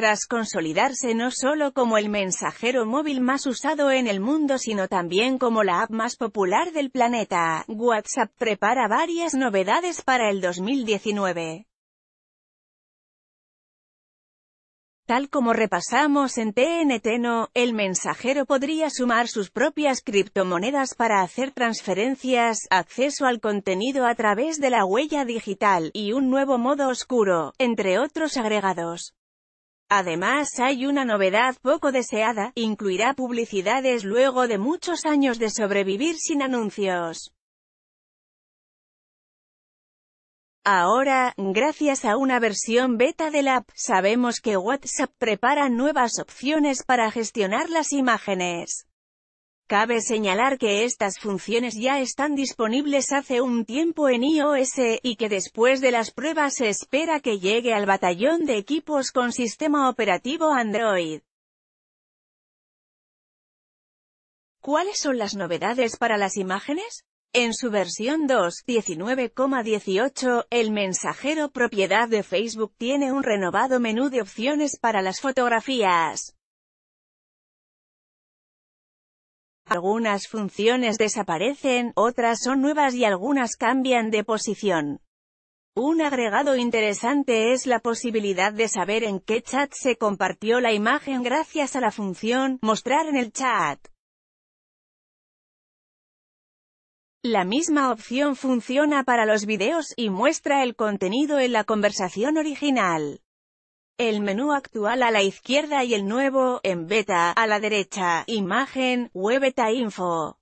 tras consolidarse no solo como el mensajero móvil más usado en el mundo sino también como la app más popular del planeta, WhatsApp prepara varias novedades para el 2019. Tal como repasamos en TNT el mensajero podría sumar sus propias criptomonedas para hacer transferencias, acceso al contenido a través de la huella digital, y un nuevo modo oscuro, entre otros agregados. Además hay una novedad poco deseada, incluirá publicidades luego de muchos años de sobrevivir sin anuncios. Ahora, gracias a una versión beta del app, sabemos que WhatsApp prepara nuevas opciones para gestionar las imágenes. Cabe señalar que estas funciones ya están disponibles hace un tiempo en iOS, y que después de las pruebas se espera que llegue al batallón de equipos con sistema operativo Android. ¿Cuáles son las novedades para las imágenes? En su versión 2.19.18, el mensajero propiedad de Facebook tiene un renovado menú de opciones para las fotografías. Algunas funciones desaparecen, otras son nuevas y algunas cambian de posición. Un agregado interesante es la posibilidad de saber en qué chat se compartió la imagen gracias a la función «Mostrar en el chat». La misma opción funciona para los videos y muestra el contenido en la conversación original el menú actual a la izquierda y el nuevo, en beta, a la derecha, imagen, webeta info.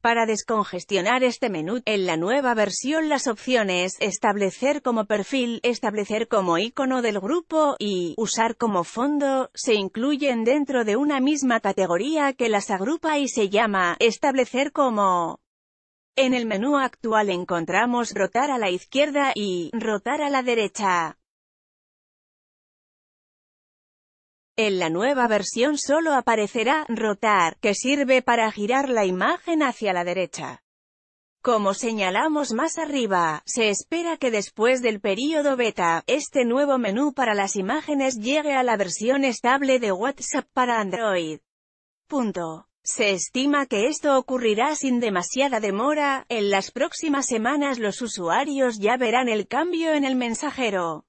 Para descongestionar este menú, en la nueva versión las opciones Establecer como perfil, Establecer como icono del grupo y Usar como fondo se incluyen dentro de una misma categoría que las agrupa y se llama Establecer como en el menú actual encontramos rotar a la izquierda y rotar a la derecha. En la nueva versión solo aparecerá rotar, que sirve para girar la imagen hacia la derecha. Como señalamos más arriba, se espera que después del período beta, este nuevo menú para las imágenes llegue a la versión estable de WhatsApp para Android. Se estima que esto ocurrirá sin demasiada demora, en las próximas semanas los usuarios ya verán el cambio en el mensajero.